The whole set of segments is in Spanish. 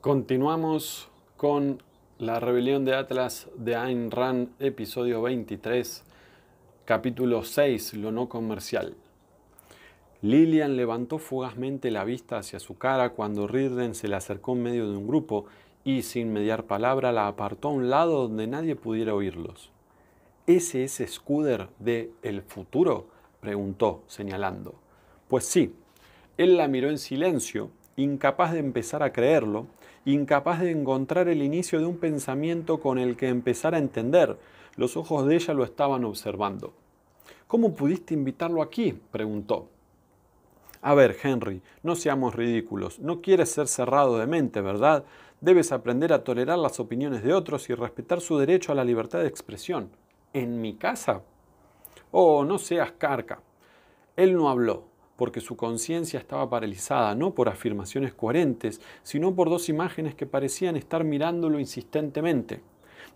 Continuamos con La rebelión de Atlas de Ayn Rand, episodio 23, capítulo 6, lo no comercial. Lillian levantó fugazmente la vista hacia su cara cuando Rirden se le acercó en medio de un grupo y, sin mediar palabra, la apartó a un lado donde nadie pudiera oírlos. ¿Ese es Scooter de El futuro? preguntó, señalando. Pues sí. Él la miró en silencio, incapaz de empezar a creerlo, incapaz de encontrar el inicio de un pensamiento con el que empezar a entender. Los ojos de ella lo estaban observando. ¿Cómo pudiste invitarlo aquí? preguntó. A ver, Henry, no seamos ridículos. No quieres ser cerrado de mente, ¿verdad? Debes aprender a tolerar las opiniones de otros y respetar su derecho a la libertad de expresión. ¿En mi casa? Oh, no seas carca. Él no habló, porque su conciencia estaba paralizada no por afirmaciones coherentes, sino por dos imágenes que parecían estar mirándolo insistentemente.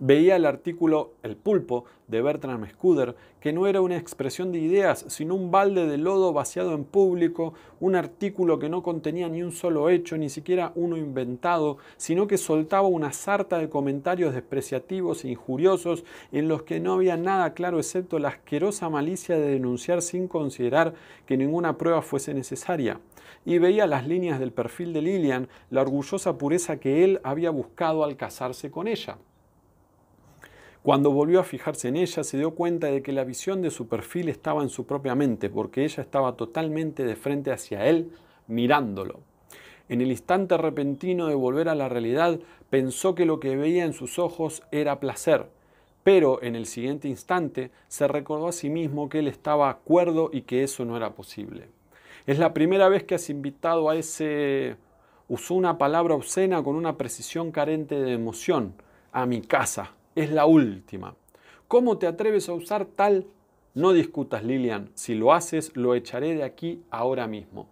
Veía el artículo El pulpo de Bertram Scudder, que no era una expresión de ideas, sino un balde de lodo vaciado en público, un artículo que no contenía ni un solo hecho, ni siquiera uno inventado, sino que soltaba una sarta de comentarios despreciativos e injuriosos en los que no había nada claro excepto la asquerosa malicia de denunciar sin considerar que ninguna prueba fuese necesaria. Y veía las líneas del perfil de Lillian, la orgullosa pureza que él había buscado al casarse con ella. Cuando volvió a fijarse en ella, se dio cuenta de que la visión de su perfil estaba en su propia mente, porque ella estaba totalmente de frente hacia él, mirándolo. En el instante repentino de volver a la realidad, pensó que lo que veía en sus ojos era placer, pero en el siguiente instante se recordó a sí mismo que él estaba acuerdo y que eso no era posible. Es la primera vez que has invitado a ese... usó una palabra obscena con una precisión carente de emoción, a mi casa, es la última. ¿Cómo te atreves a usar tal? No discutas, Lilian. Si lo haces, lo echaré de aquí ahora mismo.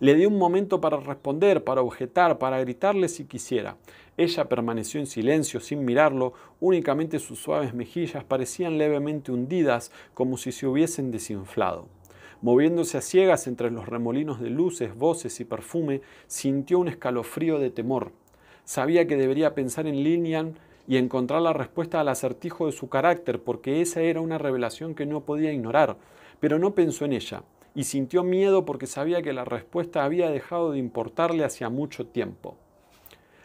Le di un momento para responder, para objetar, para gritarle si quisiera. Ella permaneció en silencio, sin mirarlo, únicamente sus suaves mejillas parecían levemente hundidas, como si se hubiesen desinflado. Moviéndose a ciegas entre los remolinos de luces, voces y perfume, sintió un escalofrío de temor. Sabía que debería pensar en Lilian y encontrar la respuesta al acertijo de su carácter, porque esa era una revelación que no podía ignorar, pero no pensó en ella y sintió miedo porque sabía que la respuesta había dejado de importarle hacía mucho tiempo.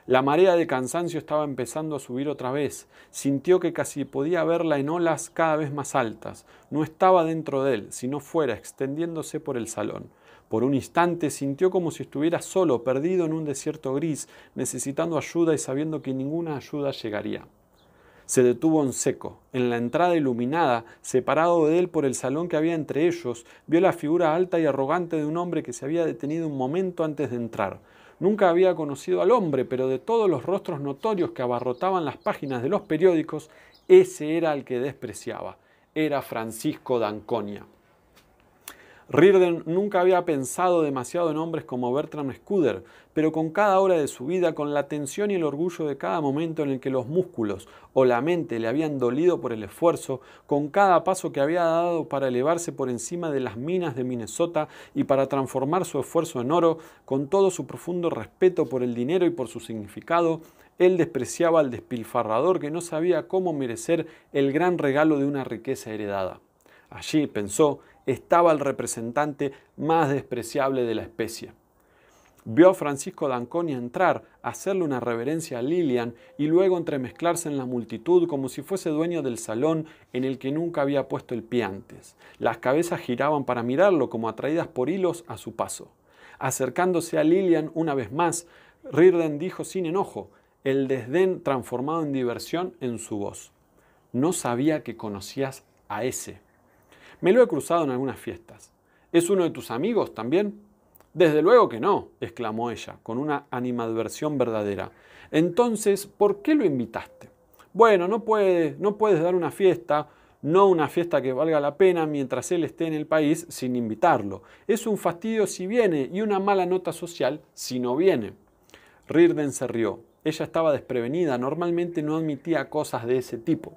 La marea de cansancio estaba empezando a subir otra vez. Sintió que casi podía verla en olas cada vez más altas. No estaba dentro de él, sino fuera, extendiéndose por el salón. Por un instante sintió como si estuviera solo, perdido en un desierto gris, necesitando ayuda y sabiendo que ninguna ayuda llegaría. Se detuvo en seco. En la entrada iluminada, separado de él por el salón que había entre ellos, vio la figura alta y arrogante de un hombre que se había detenido un momento antes de entrar. Nunca había conocido al hombre, pero de todos los rostros notorios que abarrotaban las páginas de los periódicos, ese era el que despreciaba. Era Francisco Danconia. Riordan nunca había pensado demasiado en hombres como Bertram Scudder, pero con cada hora de su vida, con la tensión y el orgullo de cada momento en el que los músculos o la mente le habían dolido por el esfuerzo, con cada paso que había dado para elevarse por encima de las minas de Minnesota y para transformar su esfuerzo en oro, con todo su profundo respeto por el dinero y por su significado, él despreciaba al despilfarrador que no sabía cómo merecer el gran regalo de una riqueza heredada. Allí, pensó, estaba el representante más despreciable de la especie. Vio a Francisco Danconi entrar, hacerle una reverencia a Lilian y luego entremezclarse en la multitud como si fuese dueño del salón en el que nunca había puesto el pie antes. Las cabezas giraban para mirarlo como atraídas por hilos a su paso. Acercándose a Lilian una vez más, Rirden dijo sin enojo, el desdén transformado en diversión en su voz. No sabía que conocías a ese. Me lo he cruzado en algunas fiestas. ¿Es uno de tus amigos también? Desde luego que no, exclamó ella, con una animadversión verdadera. Entonces, ¿por qué lo invitaste? Bueno, no, puedes no puedes dar una fiesta, no una fiesta que valga la pena mientras él esté en el país sin invitarlo. Es un fastidio si viene y una mala nota social si no viene. Rirden se rió. Ella estaba desprevenida, normalmente no admitía cosas de ese tipo.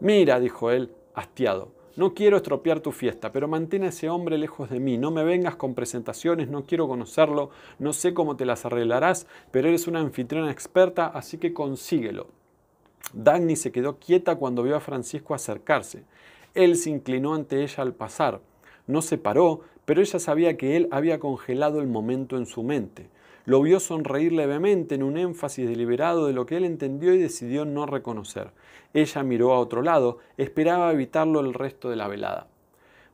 Mira, dijo él, hastiado, no quiero estropear tu fiesta, pero mantén a ese hombre lejos de mí. No me vengas con presentaciones, no quiero conocerlo, no sé cómo te las arreglarás, pero eres una anfitriona experta, así que consíguelo. Dagny se quedó quieta cuando vio a Francisco acercarse. Él se inclinó ante ella al pasar. No se paró, pero ella sabía que él había congelado el momento en su mente. Lo vio sonreír levemente en un énfasis deliberado de lo que él entendió y decidió no reconocer. Ella miró a otro lado, esperaba evitarlo el resto de la velada.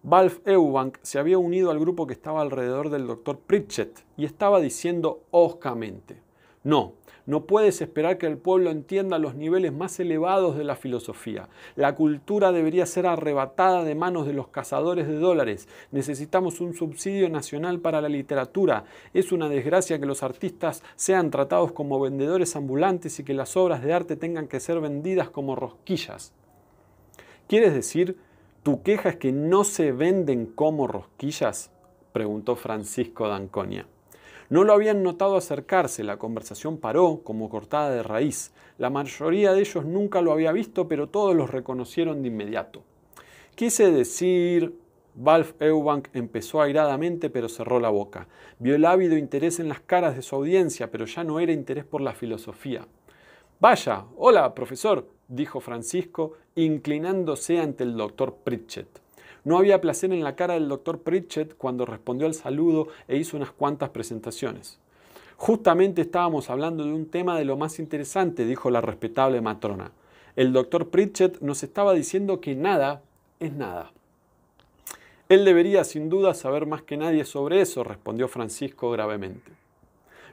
Valf Eubank se había unido al grupo que estaba alrededor del doctor Pritchett y estaba diciendo hoscamente, no, no puedes esperar que el pueblo entienda los niveles más elevados de la filosofía. La cultura debería ser arrebatada de manos de los cazadores de dólares. Necesitamos un subsidio nacional para la literatura. Es una desgracia que los artistas sean tratados como vendedores ambulantes y que las obras de arte tengan que ser vendidas como rosquillas. ¿Quieres decir, tu queja es que no se venden como rosquillas? preguntó Francisco Danconia. No lo habían notado acercarse, la conversación paró como cortada de raíz. La mayoría de ellos nunca lo había visto, pero todos los reconocieron de inmediato. Quise decir, Valf Eubank empezó airadamente pero cerró la boca. Vio el ávido interés en las caras de su audiencia, pero ya no era interés por la filosofía. Vaya, hola, profesor, dijo Francisco, inclinándose ante el doctor Pritchett. No había placer en la cara del doctor Pritchett cuando respondió al saludo e hizo unas cuantas presentaciones. Justamente estábamos hablando de un tema de lo más interesante, dijo la respetable matrona. El doctor Pritchett nos estaba diciendo que nada es nada. Él debería sin duda saber más que nadie sobre eso, respondió Francisco gravemente.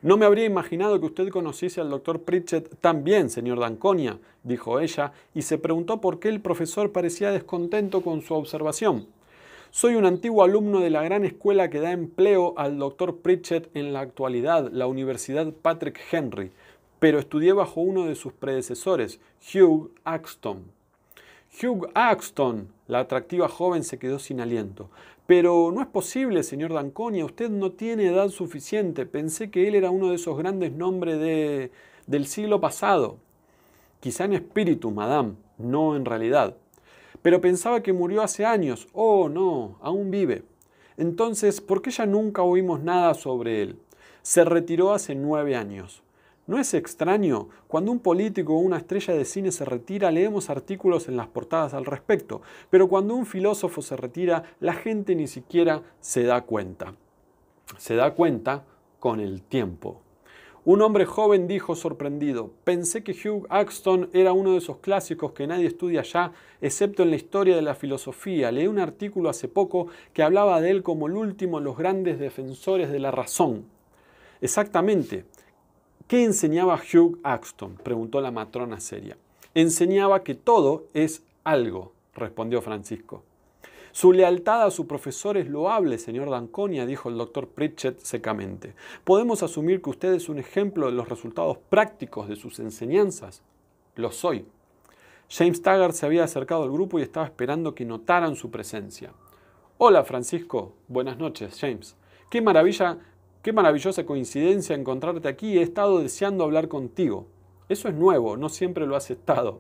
No me habría imaginado que usted conociese al doctor Pritchett tan bien, señor Danconia, dijo ella, y se preguntó por qué el profesor parecía descontento con su observación. Soy un antiguo alumno de la gran escuela que da empleo al doctor Pritchett en la actualidad, la Universidad Patrick Henry, pero estudié bajo uno de sus predecesores, Hugh Axton. Hugh Axton, la atractiva joven, se quedó sin aliento. Pero no es posible, señor Danconia, usted no tiene edad suficiente. Pensé que él era uno de esos grandes nombres del siglo pasado. Quizá en espíritu, madame, no en realidad. Pero pensaba que murió hace años. Oh, no, aún vive. Entonces, ¿por qué ya nunca oímos nada sobre él? Se retiró hace nueve años. No es extraño, cuando un político o una estrella de cine se retira leemos artículos en las portadas al respecto, pero cuando un filósofo se retira la gente ni siquiera se da cuenta. Se da cuenta con el tiempo. Un hombre joven dijo sorprendido, pensé que Hugh Axton era uno de esos clásicos que nadie estudia ya, excepto en la historia de la filosofía. Leí un artículo hace poco que hablaba de él como el último de los grandes defensores de la razón. Exactamente, ¿Qué enseñaba Hugh Axton? preguntó la matrona seria. Enseñaba que todo es algo, respondió Francisco. Su lealtad a su profesor es loable, señor Danconia, dijo el doctor Pritchett secamente. Podemos asumir que usted es un ejemplo de los resultados prácticos de sus enseñanzas. Lo soy. James Taggart se había acercado al grupo y estaba esperando que notaran su presencia. Hola, Francisco. Buenas noches, James. Qué maravilla Qué maravillosa coincidencia encontrarte aquí. He estado deseando hablar contigo. Eso es nuevo, no siempre lo has estado.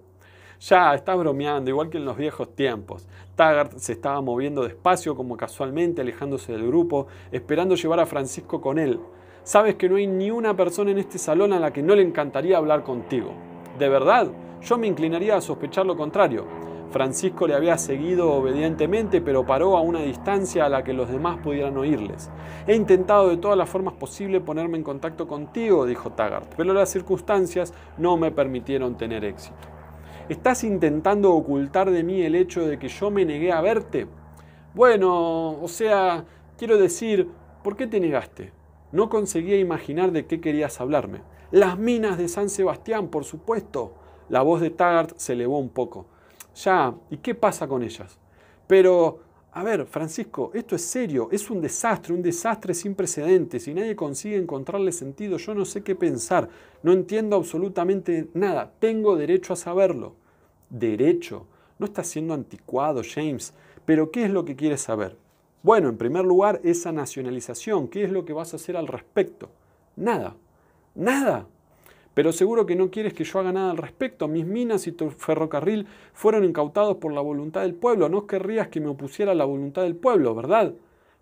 Ya, estás bromeando, igual que en los viejos tiempos. Taggart se estaba moviendo despacio, como casualmente, alejándose del grupo, esperando llevar a Francisco con él. Sabes que no hay ni una persona en este salón a la que no le encantaría hablar contigo. De verdad, yo me inclinaría a sospechar lo contrario. Francisco le había seguido obedientemente, pero paró a una distancia a la que los demás pudieran oírles. He intentado de todas las formas posibles ponerme en contacto contigo, dijo Taggart, pero las circunstancias no me permitieron tener éxito. ¿Estás intentando ocultar de mí el hecho de que yo me negué a verte? Bueno, o sea, quiero decir, ¿por qué te negaste? No conseguía imaginar de qué querías hablarme. Las minas de San Sebastián, por supuesto. La voz de Taggart se elevó un poco ya, ¿y qué pasa con ellas? Pero, a ver, Francisco, esto es serio, es un desastre, un desastre sin precedentes y nadie consigue encontrarle sentido, yo no sé qué pensar, no entiendo absolutamente nada, tengo derecho a saberlo. Derecho, no está siendo anticuado, James, pero ¿qué es lo que quieres saber? Bueno, en primer lugar, esa nacionalización, ¿qué es lo que vas a hacer al respecto? Nada, nada pero seguro que no quieres que yo haga nada al respecto. Mis minas y tu ferrocarril fueron incautados por la voluntad del pueblo. No querrías que me opusiera a la voluntad del pueblo, ¿verdad?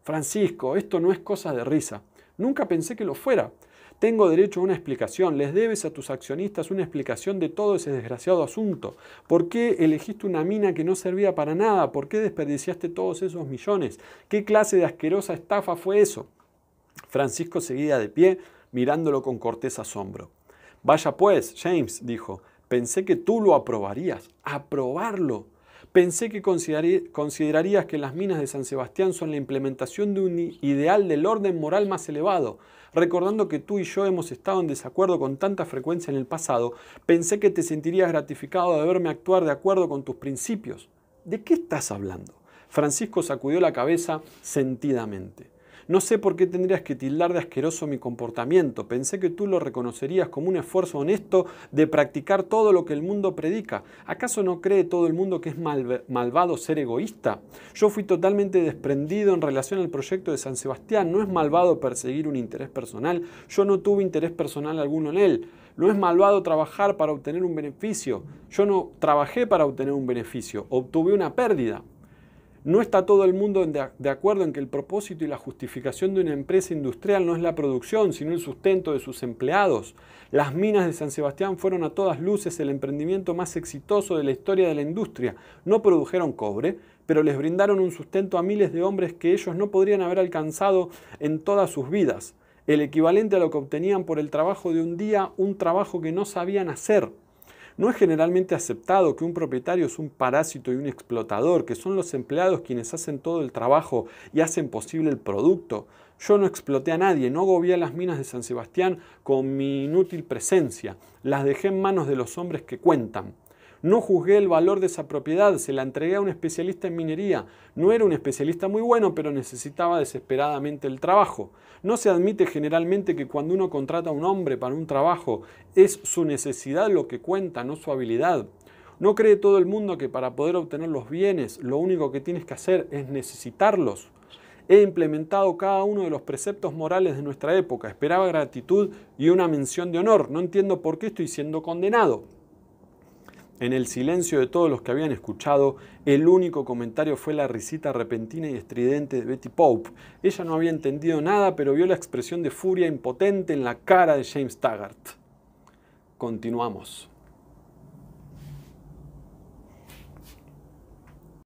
Francisco, esto no es cosa de risa. Nunca pensé que lo fuera. Tengo derecho a una explicación. Les debes a tus accionistas una explicación de todo ese desgraciado asunto. ¿Por qué elegiste una mina que no servía para nada? ¿Por qué desperdiciaste todos esos millones? ¿Qué clase de asquerosa estafa fue eso? Francisco seguía de pie, mirándolo con cortés asombro. Vaya pues, James dijo, pensé que tú lo aprobarías. Aprobarlo. Pensé que considerarías que las minas de San Sebastián son la implementación de un ideal del orden moral más elevado. Recordando que tú y yo hemos estado en desacuerdo con tanta frecuencia en el pasado, pensé que te sentirías gratificado de verme actuar de acuerdo con tus principios. ¿De qué estás hablando? Francisco sacudió la cabeza sentidamente. No sé por qué tendrías que tildar de asqueroso mi comportamiento. Pensé que tú lo reconocerías como un esfuerzo honesto de practicar todo lo que el mundo predica. ¿Acaso no cree todo el mundo que es malvado ser egoísta? Yo fui totalmente desprendido en relación al proyecto de San Sebastián. No es malvado perseguir un interés personal. Yo no tuve interés personal alguno en él. No es malvado trabajar para obtener un beneficio. Yo no trabajé para obtener un beneficio. Obtuve una pérdida. No está todo el mundo de acuerdo en que el propósito y la justificación de una empresa industrial no es la producción, sino el sustento de sus empleados. Las minas de San Sebastián fueron a todas luces el emprendimiento más exitoso de la historia de la industria. No produjeron cobre, pero les brindaron un sustento a miles de hombres que ellos no podrían haber alcanzado en todas sus vidas. El equivalente a lo que obtenían por el trabajo de un día, un trabajo que no sabían hacer. No es generalmente aceptado que un propietario es un parásito y un explotador, que son los empleados quienes hacen todo el trabajo y hacen posible el producto. Yo no exploté a nadie, no agobié las minas de San Sebastián con mi inútil presencia, las dejé en manos de los hombres que cuentan. No juzgué el valor de esa propiedad, se la entregué a un especialista en minería. No era un especialista muy bueno, pero necesitaba desesperadamente el trabajo. No se admite generalmente que cuando uno contrata a un hombre para un trabajo, es su necesidad lo que cuenta, no su habilidad. No cree todo el mundo que para poder obtener los bienes, lo único que tienes que hacer es necesitarlos. He implementado cada uno de los preceptos morales de nuestra época. Esperaba gratitud y una mención de honor. No entiendo por qué estoy siendo condenado. En el silencio de todos los que habían escuchado, el único comentario fue la risita repentina y estridente de Betty Pope. Ella no había entendido nada, pero vio la expresión de furia impotente en la cara de James Taggart. Continuamos.